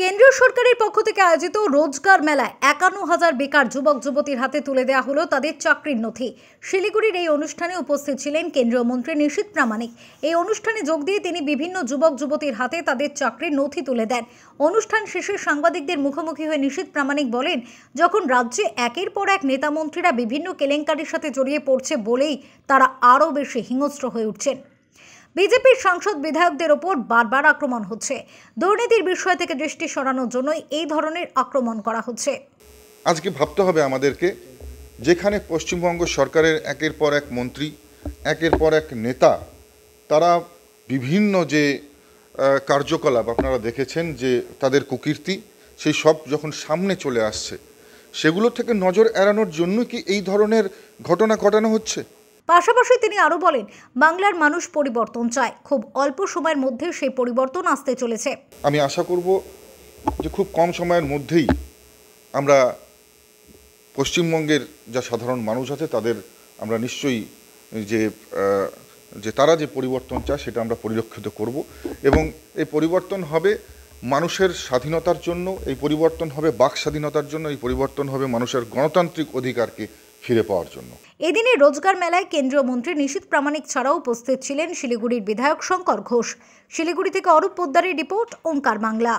কেন্দ্রীয় সরকারের পক্ষ থেকে আয়োজিত রোজগার মেলায় একান্ন হাজার বেকার যুবক যুবতীর হাতে তুলে দেওয়া হলো তাদের চাকরির নথি শিলিগুড়ির এই অনুষ্ঠানে উপস্থিত ছিলেন কেন্দ্রীয় মন্ত্রী নিশীত প্রামাণিক এই অনুষ্ঠানে যোগ দিয়ে তিনি বিভিন্ন যুবক যুবতীর হাতে তাদের চাকরির নথি তুলে দেন অনুষ্ঠান শেষে সাংবাদিকদের মুখোমুখি হয়ে নিশীত প্রামাণিক বলেন যখন রাজ্যে একের পর এক নেতামন্ত্রীরা বিভিন্ন কেলেঙ্কারির সাথে জড়িয়ে পড়ছে বলেই তারা আরও বেশি হিংস্র হয়ে উঠছেন বিজেপির সাংসদ বিধায়কদের ওপর বারবার আক্রমণ হচ্ছে দুর্নীতির বিষয় থেকে দৃষ্টি সরানোর জন্যই এই ধরনের আক্রমণ করা হচ্ছে আজকে ভাবতে হবে আমাদেরকে যেখানে পশ্চিমবঙ্গ সরকারের একের পর এক মন্ত্রী একের পর এক নেতা তারা বিভিন্ন যে কার্যকলাপ আপনারা দেখেছেন যে তাদের কুকীর্তি সেই সব যখন সামনে চলে আসছে সেগুলো থেকে নজর এড়ানোর জন্য কি এই ধরনের ঘটনা ঘটানো হচ্ছে পাশাপাশি তিনি আরও বলেন বাংলার মানুষ পরিবর্তন চায় খুব অল্প সময়ের মধ্যে সেই পরিবর্তন আসতে চলেছে আমি আশা করব যে খুব কম সময়ের মধ্যেই আমরা পশ্চিমবঙ্গের যা সাধারণ মানুষ আছে তাদের আমরা নিশ্চয়ই যে যে তারা যে পরিবর্তন চায় সেটা আমরা পরিলক্ষিত করব এবং এই পরিবর্তন হবে মানুষের স্বাধীনতার জন্য এই পরিবর্তন হবে বাক স্বাধীনতার জন্য এই পরিবর্তন হবে মানুষের গণতান্ত্রিক অধিকারকে ফিরে পাওয়ার জন্য এদিনে রোজগার মেলায় কেন্দ্রীয় মন্ত্রী নিশীত প্রামাণিক ছাড়াও উপস্থিত ছিলেন শিলিগুড়ির বিধায়ক শঙ্কর ঘোষ শিলিগুড়ি থেকে অরূপ পোদ্দারের রিপোর্ট ওঙ্কার বাংলা